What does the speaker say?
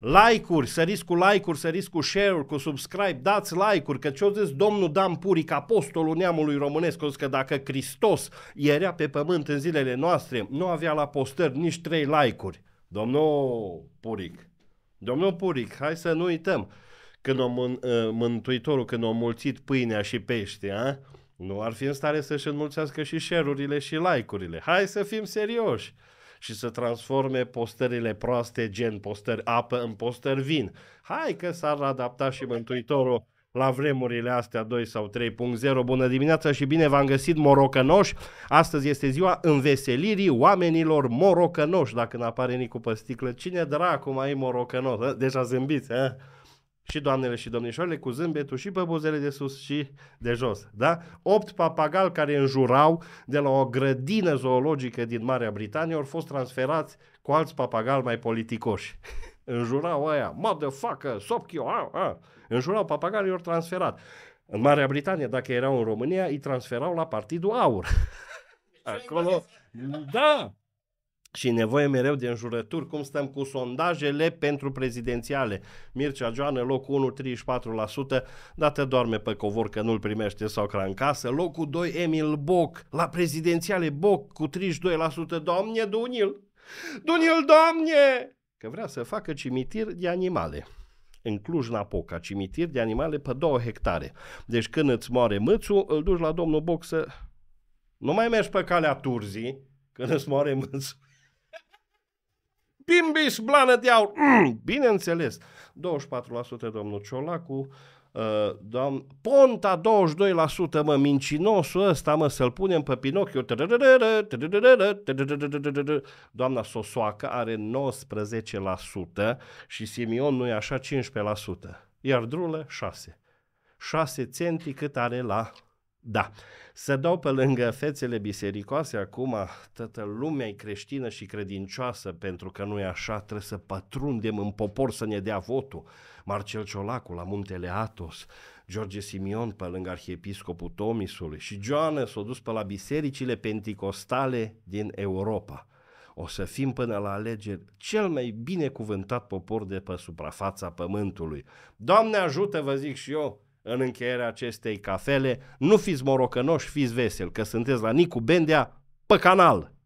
Like-uri, săriți cu like-uri, săriți cu share-uri, cu subscribe, dați like-uri, că ce-o zis domnul Dan Puric, apostolul neamului românesc, o că dacă Hristos era pe pământ în zilele noastre, nu avea la postări nici trei like-uri. Domnul Puric, domnul Puric, hai să nu uităm, când o mân, ă, Mântuitorul, când a mulțit pâinea și pește, a? nu ar fi în stare să-și înmulțească și share-urile și like-urile. Hai să fim serioși! și să transforme postările proaste, gen postări apă, în postări vin. Hai că s-ar adapta și Mântuitorul la vremurile astea 2 sau 3.0. Bună dimineața și bine v-am găsit morocănoși. Astăzi este ziua înveselirii oamenilor morocănoși. Dacă nu apare Nicu pe sticlă, cine dracu mai e morocănos? Deja zâmbiți, eh? și doamnele și domnișoarele cu zâmbetul și pe buzele de sus și de jos. Da? Opt papagali care înjurau de la o grădină zoologică din Marea Britanie au fost transferați cu alți papagali mai politicoși. înjurau aia, motherfucker, sopchio, a, a. Înjurau papagalii, ori transferat. În Marea Britanie, dacă erau în România, îi transferau la Partidul Aur. Deci, Acolo, da, și nevoie mereu de înjurături, cum stăm cu sondajele pentru prezidențiale. Mircea Joană, locul 1, 34%, dar te doarme pe covor că nu-l primește sau cra în casă. Locul 2, Emil Boc, la prezidențiale Boc cu 32%, doamne, Dunil! Dunil, doamne! Că vrea să facă cimitir de animale în Cluj-Napoca, cimitir de animale pe două hectare. Deci când îți moare mâțul, îl duci la domnul Boc să... Nu mai mergi pe calea Turzii, când îți moare mâțul bimbiș, blană de aur. Mm, bineînțeles. 24% domnul Ciolacu, Uh, doam, Ponta 22%, mă, mincinosul ăsta, mă, să-l punem pe Pinocchio. Doamna Sosoaca are 19% și Simion nu e așa 15%. Iar Drulă 6. 6 centi cât are la da, să dau pe lângă fețele bisericoase acum, toată lumea e creștină și credincioasă, pentru că nu e așa, trebuie să pătrundem în popor să ne dea votul. Marcel Ciolacu la Muntele Atos, George Simion pe lângă arhiepiscopul Tomisului și Joana s-a dus pe la bisericile penticostale din Europa. O să fim până la alegeri cel mai binecuvântat popor de pe suprafața pământului. Doamne ajută, vă zic și eu, în încheierea acestei cafele, Nu fiți morocănoși, fiți veseli, că sunteți la Nicu Bendea pe canal!